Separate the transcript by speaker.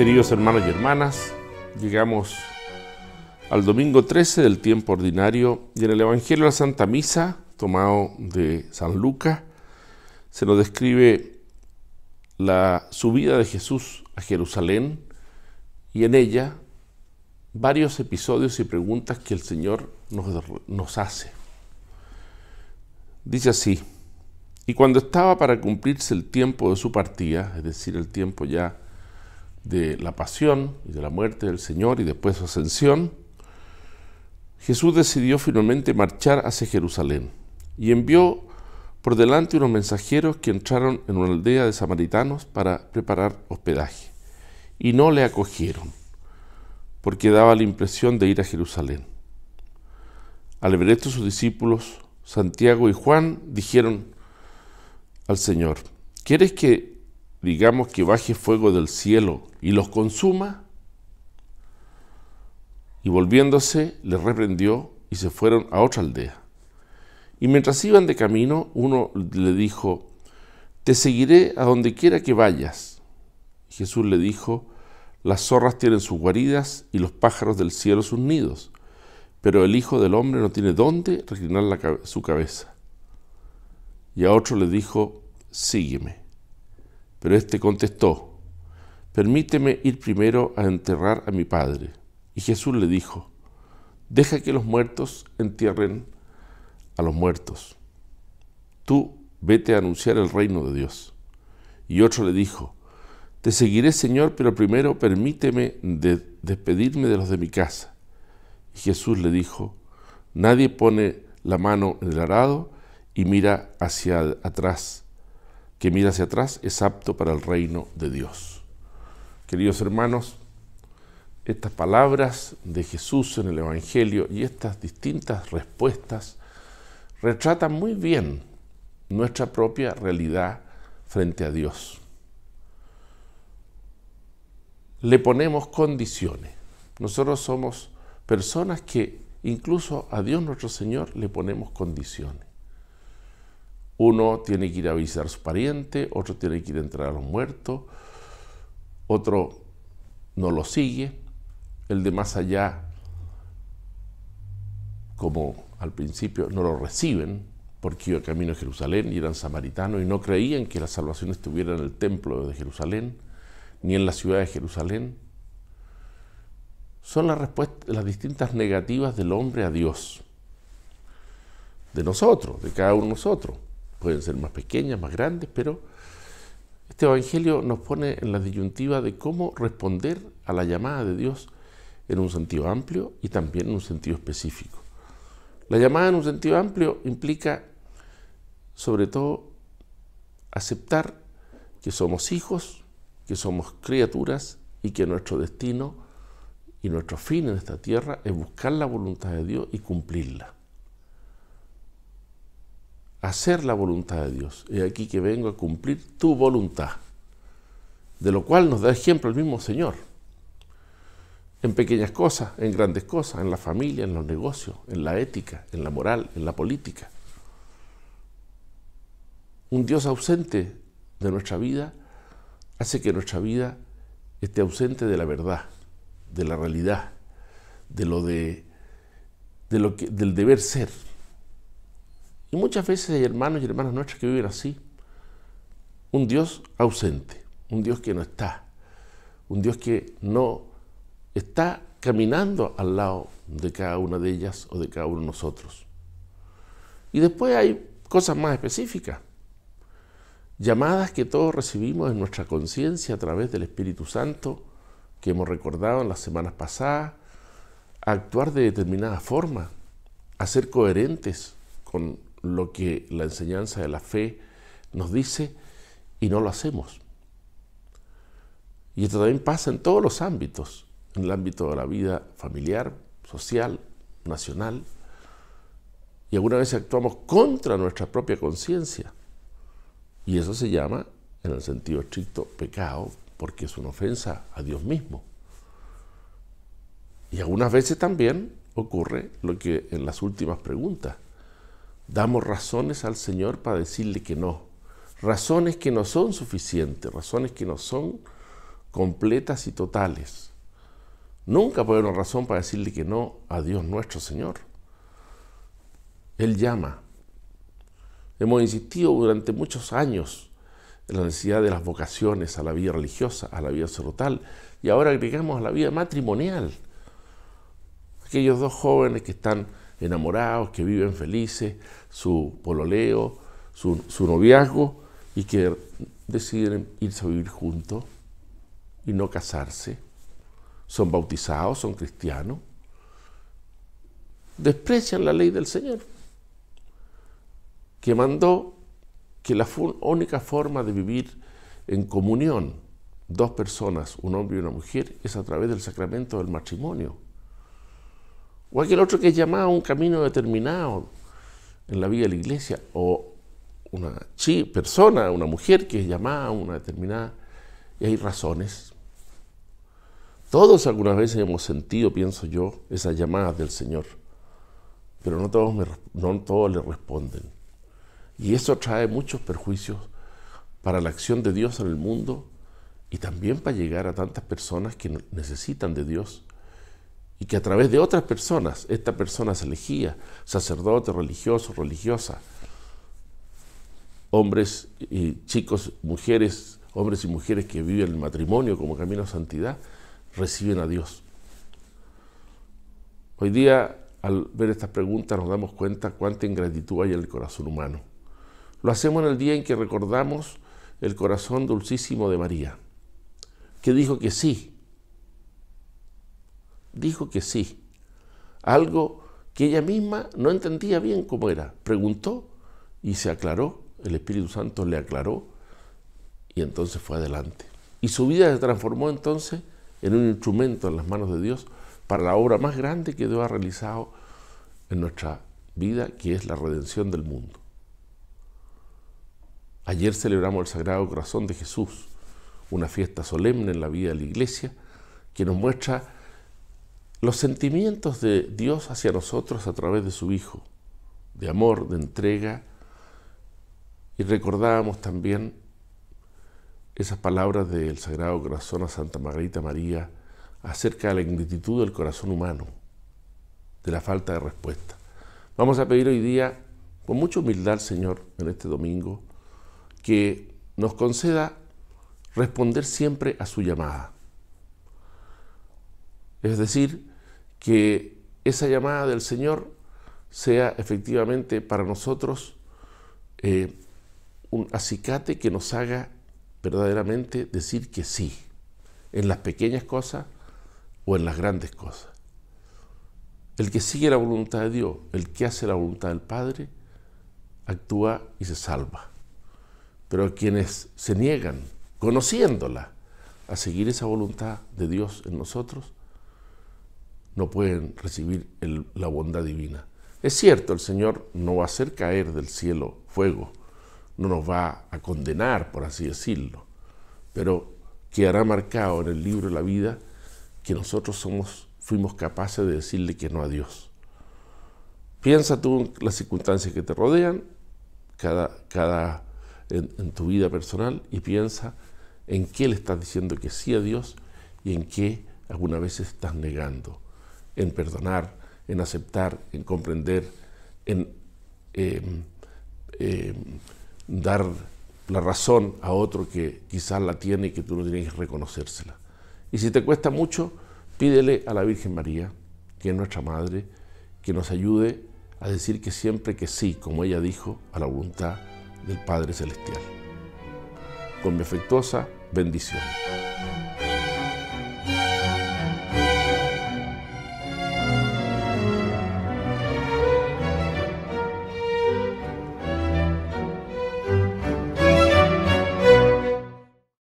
Speaker 1: Queridos hermanos y hermanas, llegamos al domingo 13 del tiempo ordinario y en el Evangelio de la Santa Misa, tomado de San Lucas, se nos describe la subida de Jesús a Jerusalén y en ella varios episodios y preguntas que el Señor nos, nos hace. Dice así, y cuando estaba para cumplirse el tiempo de su partida, es decir, el tiempo ya de la pasión y de la muerte del Señor y después su ascensión, Jesús decidió finalmente marchar hacia Jerusalén y envió por delante unos mensajeros que entraron en una aldea de samaritanos para preparar hospedaje y no le acogieron porque daba la impresión de ir a Jerusalén. Al ver esto sus discípulos, Santiago y Juan, dijeron al Señor, ¿quieres que digamos que baje fuego del cielo y los consuma. Y volviéndose, le reprendió y se fueron a otra aldea. Y mientras iban de camino, uno le dijo, Te seguiré a donde quiera que vayas. Jesús le dijo, Las zorras tienen sus guaridas y los pájaros del cielo sus nidos, pero el Hijo del Hombre no tiene dónde reclinar su cabeza. Y a otro le dijo, Sígueme. Pero éste contestó, permíteme ir primero a enterrar a mi padre. Y Jesús le dijo, deja que los muertos entierren a los muertos. Tú vete a anunciar el reino de Dios. Y otro le dijo, te seguiré Señor, pero primero permíteme despedirme de los de mi casa. Y Jesús le dijo, nadie pone la mano en el arado y mira hacia atrás que mira hacia atrás es apto para el reino de Dios. Queridos hermanos, estas palabras de Jesús en el Evangelio y estas distintas respuestas retratan muy bien nuestra propia realidad frente a Dios. Le ponemos condiciones. Nosotros somos personas que incluso a Dios nuestro Señor le ponemos condiciones. Uno tiene que ir a avisar a su pariente, otro tiene que ir a entrar a los muertos, otro no lo sigue, el de más allá, como al principio, no lo reciben, porque iba camino a Jerusalén y eran samaritanos y no creían que la salvación estuviera en el templo de Jerusalén, ni en la ciudad de Jerusalén. Son las, respuestas, las distintas negativas del hombre a Dios, de nosotros, de cada uno de nosotros pueden ser más pequeñas, más grandes, pero este Evangelio nos pone en la disyuntiva de cómo responder a la llamada de Dios en un sentido amplio y también en un sentido específico. La llamada en un sentido amplio implica, sobre todo, aceptar que somos hijos, que somos criaturas y que nuestro destino y nuestro fin en esta tierra es buscar la voluntad de Dios y cumplirla hacer la voluntad de Dios. He aquí que vengo a cumplir tu voluntad, de lo cual nos da ejemplo el mismo Señor. En pequeñas cosas, en grandes cosas, en la familia, en los negocios, en la ética, en la moral, en la política. Un Dios ausente de nuestra vida hace que nuestra vida esté ausente de la verdad, de la realidad, de lo de, de lo que, del deber ser. Y muchas veces hay hermanos y hermanas nuestras que viven así. Un Dios ausente, un Dios que no está, un Dios que no está caminando al lado de cada una de ellas o de cada uno de nosotros. Y después hay cosas más específicas, llamadas que todos recibimos en nuestra conciencia a través del Espíritu Santo, que hemos recordado en las semanas pasadas, a actuar de determinada forma, a ser coherentes con lo que la enseñanza de la fe nos dice y no lo hacemos. Y esto también pasa en todos los ámbitos, en el ámbito de la vida familiar, social, nacional. Y algunas veces actuamos contra nuestra propia conciencia. Y eso se llama, en el sentido estricto, pecado, porque es una ofensa a Dios mismo. Y algunas veces también ocurre lo que en las últimas preguntas damos razones al Señor para decirle que no. Razones que no son suficientes, razones que no son completas y totales. Nunca podemos razón para decirle que no a Dios nuestro Señor. Él llama. Hemos insistido durante muchos años en la necesidad de las vocaciones a la vida religiosa, a la vida sacerdotal, y ahora agregamos a la vida matrimonial. Aquellos dos jóvenes que están enamorados, que viven felices, su pololeo, su, su noviazgo, y que deciden irse a vivir juntos y no casarse. Son bautizados, son cristianos. Desprecian la ley del Señor, que mandó que la única forma de vivir en comunión dos personas, un hombre y una mujer, es a través del sacramento del matrimonio. O aquel otro que es llamado a un camino determinado en la vida de la iglesia. O una persona, una mujer que es llamada a una determinada. Y hay razones. Todos algunas veces hemos sentido, pienso yo, esas llamadas del Señor. Pero no todos, no todos le responden. Y eso trae muchos perjuicios para la acción de Dios en el mundo y también para llegar a tantas personas que necesitan de Dios y que a través de otras personas, esta persona se elegía, sacerdote, religioso, religiosa, hombres y chicos, mujeres, hombres y mujeres que viven el matrimonio como camino a santidad, reciben a Dios. Hoy día, al ver estas preguntas, nos damos cuenta cuánta ingratitud hay en el corazón humano. Lo hacemos en el día en que recordamos el corazón dulcísimo de María, que dijo que sí dijo que sí, algo que ella misma no entendía bien cómo era. Preguntó y se aclaró, el Espíritu Santo le aclaró y entonces fue adelante. Y su vida se transformó entonces en un instrumento en las manos de Dios para la obra más grande que Dios ha realizado en nuestra vida, que es la redención del mundo. Ayer celebramos el Sagrado Corazón de Jesús, una fiesta solemne en la vida de la Iglesia que nos muestra los sentimientos de Dios hacia nosotros a través de su Hijo, de amor, de entrega, y recordábamos también esas palabras del Sagrado Corazón a Santa Margarita María acerca de la ingratitud del corazón humano, de la falta de respuesta. Vamos a pedir hoy día, con mucha humildad, Señor, en este domingo, que nos conceda responder siempre a su llamada. Es decir, que esa llamada del Señor sea efectivamente para nosotros eh, un acicate que nos haga verdaderamente decir que sí, en las pequeñas cosas o en las grandes cosas. El que sigue la voluntad de Dios, el que hace la voluntad del Padre, actúa y se salva. Pero quienes se niegan, conociéndola, a seguir esa voluntad de Dios en nosotros, no pueden recibir la bondad divina. Es cierto, el Señor no va a hacer caer del cielo fuego, no nos va a condenar, por así decirlo, pero hará marcado en el libro de la vida que nosotros somos, fuimos capaces de decirle que no a Dios. Piensa tú en las circunstancias que te rodean, cada, cada en, en tu vida personal, y piensa en qué le estás diciendo que sí a Dios y en qué alguna vez estás negando en perdonar, en aceptar, en comprender, en em, em, dar la razón a otro que quizás la tiene y que tú no tienes que reconocérsela. Y si te cuesta mucho, pídele a la Virgen María, que es nuestra Madre, que nos ayude a decir que siempre que sí, como ella dijo, a la voluntad del Padre Celestial. Con mi afectuosa bendición.